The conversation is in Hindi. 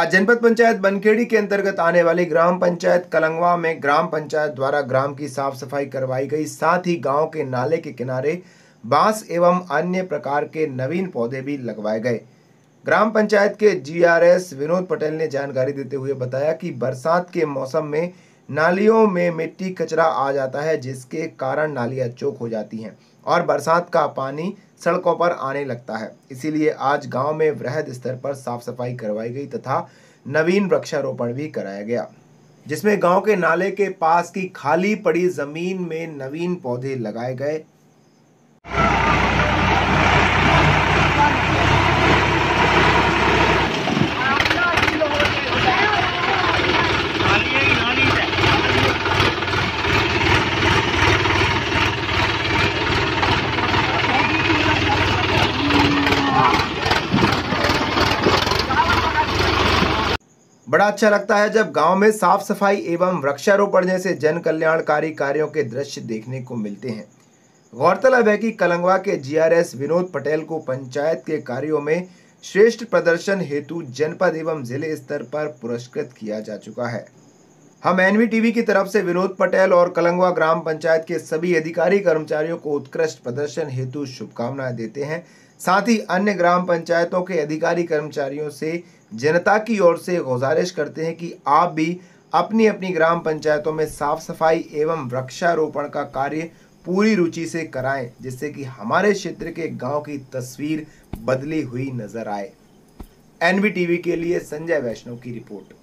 आज जनपद पंचायत बनखेड़ी के अंतर्गत आने वाली ग्राम पंचायत कलंगवा में ग्राम पंचायत द्वारा ग्राम की साफ सफाई करवाई गई साथ ही गांव के नाले के किनारे बांस एवं अन्य प्रकार के नवीन पौधे भी लगवाए गए ग्राम पंचायत के जीआरएस विनोद पटेल ने जानकारी देते हुए बताया कि बरसात के मौसम में नालियों में मिट्टी कचरा आ जाता है जिसके कारण नालियाँ चौक हो जाती हैं और बरसात का पानी सड़कों पर आने लगता है इसीलिए आज गांव में वृहद स्तर पर साफ सफाई करवाई गई तथा नवीन वृक्षारोपण भी कराया गया जिसमें गांव के नाले के पास की खाली पड़ी जमीन में नवीन पौधे लगाए गए बड़ा अच्छा लगता है जब गांव में साफ सफाई एवं वृक्षारोपण जैसे जन कल्याणकारी कार्यों के दृश्य देखने को मिलते हैं गौरतलब है कि कलंगवा के जीआरएस विनोद पटेल को पंचायत के कार्यों में श्रेष्ठ प्रदर्शन हेतु जनपद एवं जिले स्तर पर पुरस्कृत किया जा चुका है हम एनवी टीवी की तरफ से विनोद पटेल और कलंगवा ग्राम पंचायत के सभी अधिकारी कर्मचारियों को उत्कृष्ट प्रदर्शन हेतु शुभकामनाएं देते हैं साथ ही अन्य ग्राम पंचायतों के अधिकारी कर्मचारियों से जनता की ओर से गुजारिश करते हैं कि आप भी अपनी अपनी ग्राम पंचायतों में साफ सफाई एवं वृक्षारोपण का कार्य पूरी रुचि से कराएं जिससे कि हमारे क्षेत्र के गांव की तस्वीर बदली हुई नजर आए एनबी टीवी के लिए संजय वैष्णव की रिपोर्ट